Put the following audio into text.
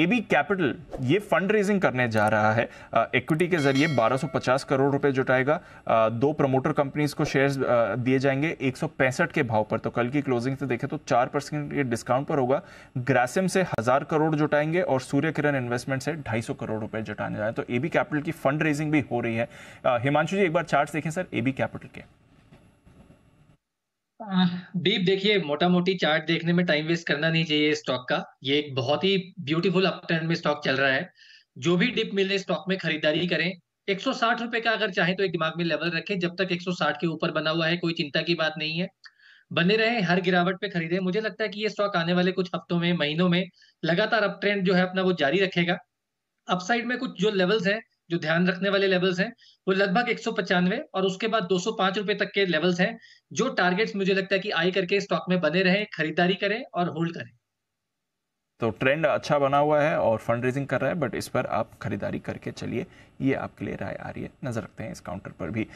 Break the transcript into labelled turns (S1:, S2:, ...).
S1: AB capital ये fund raising करने जा रहा है इक्विटी के जरिए 1250 करोड़ रुपए जुटाएगा आ, दो प्रमोटर कंपनीज को शेयर्स दिए जाएंगे एक के भाव पर तो कल की क्लोजिंग से देखें तो चार परसेंट के डिस्काउंट पर होगा ग्रासिम से हजार करोड़ जुटाएंगे और सूर्य किरण इन्वेस्टमेंट से ढाई करोड़ रुपए जुटाने जाए तो एबी कैपिटल की फंड रेजिंग भी हो रही है हिमांशु जी एक बार चार्ट देखें सर एबी कैपिटल के
S2: दीप देखिए मोटा मोटी चार्ट देखने में टाइम वेस्ट करना नहीं चाहिए स्टॉक का ये एक बहुत ही ब्यूटीफुल अपट्रेंड में स्टॉक चल रहा है जो भी डिप मिले स्टॉक में खरीदारी करें एक रुपए का अगर चाहे तो एक दिमाग में लेवल रखें जब तक 160 के ऊपर बना हुआ है कोई चिंता की बात नहीं है बने रहे हर गिरावट पे खरीदे मुझे लगता है कि ये स्टॉक आने वाले कुछ हफ्तों में महीनों में लगातार अप ट्रेंड जो है अपना वो जारी रखेगा अपसाइड में कुछ जो लेवल्स है जो ध्यान रखने वाले लेवल्स हैं वो लगभग एक और उसके बाद दो रुपए तक के लेवल्स हैं जो टारगेट्स मुझे लगता है कि आई करके स्टॉक में बने रहे खरीदारी करें और होल्ड करें
S1: तो ट्रेंड अच्छा बना हुआ है और फंड रेजिंग कर रहा है बट इस पर आप खरीदारी करके चलिए ये आपके लिए राय आ रही है नजर रखते हैं इस काउंटर पर भी